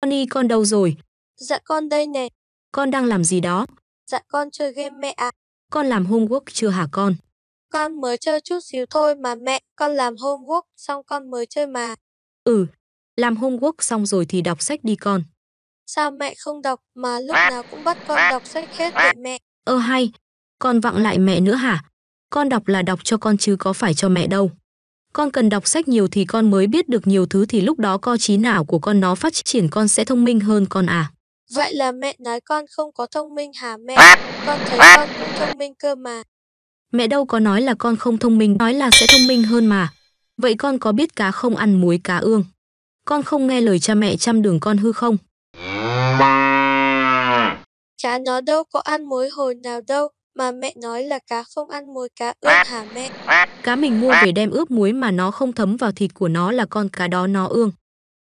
Con đi con đâu rồi? Dạ con đây nè. Con đang làm gì đó? Dạ con chơi game mẹ ạ. À. Con làm homework chưa hả con? Con mới chơi chút xíu thôi mà mẹ, con làm homework xong con mới chơi mà. Ừ, làm homework xong rồi thì đọc sách đi con. Sao mẹ không đọc mà lúc nào cũng bắt con đọc sách hết vậy mẹ? Ơ ờ, hay, con vặn lại mẹ nữa hả? Con đọc là đọc cho con chứ có phải cho mẹ đâu con cần đọc sách nhiều thì con mới biết được nhiều thứ thì lúc đó co trí não của con nó phát triển con sẽ thông minh hơn con à. Vậy là mẹ nói con không có thông minh hả mẹ? Con thấy con cũng thông minh cơ mà. Mẹ đâu có nói là con không thông minh, nói là sẽ thông minh hơn mà. Vậy con có biết cá không ăn muối cá ương? Con không nghe lời cha mẹ chăm đường con hư không? Cá nó đâu có ăn muối hồi nào đâu, mà mẹ nói là cá không ăn muối cá ướp hả mẹ? Cá mình mua về đem ướp muối mà nó không thấm vào thịt của nó là con cá đó nó ương.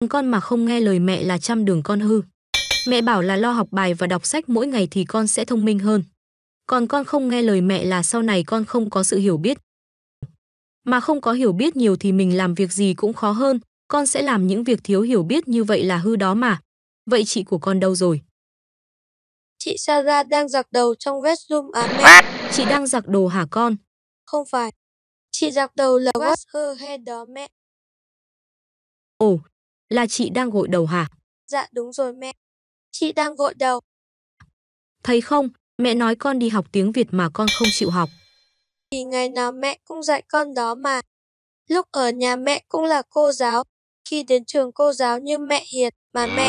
Con mà không nghe lời mẹ là trăm đường con hư. Mẹ bảo là lo học bài và đọc sách mỗi ngày thì con sẽ thông minh hơn. Còn con không nghe lời mẹ là sau này con không có sự hiểu biết. Mà không có hiểu biết nhiều thì mình làm việc gì cũng khó hơn, con sẽ làm những việc thiếu hiểu biết như vậy là hư đó mà. Vậy chị của con đâu rồi? Chị Sarah đang giặt đầu trong restroom à mẹ. Chị đang giặt đồ hả con? Không phải. Chị giặt đầu là wash her hair đó mẹ. Ồ, là chị đang gội đầu hả? Dạ đúng rồi mẹ. Chị đang gội đầu. Thấy không, mẹ nói con đi học tiếng Việt mà con không chịu học. Thì ngày nào mẹ cũng dạy con đó mà. Lúc ở nhà mẹ cũng là cô giáo. Khi đến trường cô giáo như mẹ hiền mà mẹ...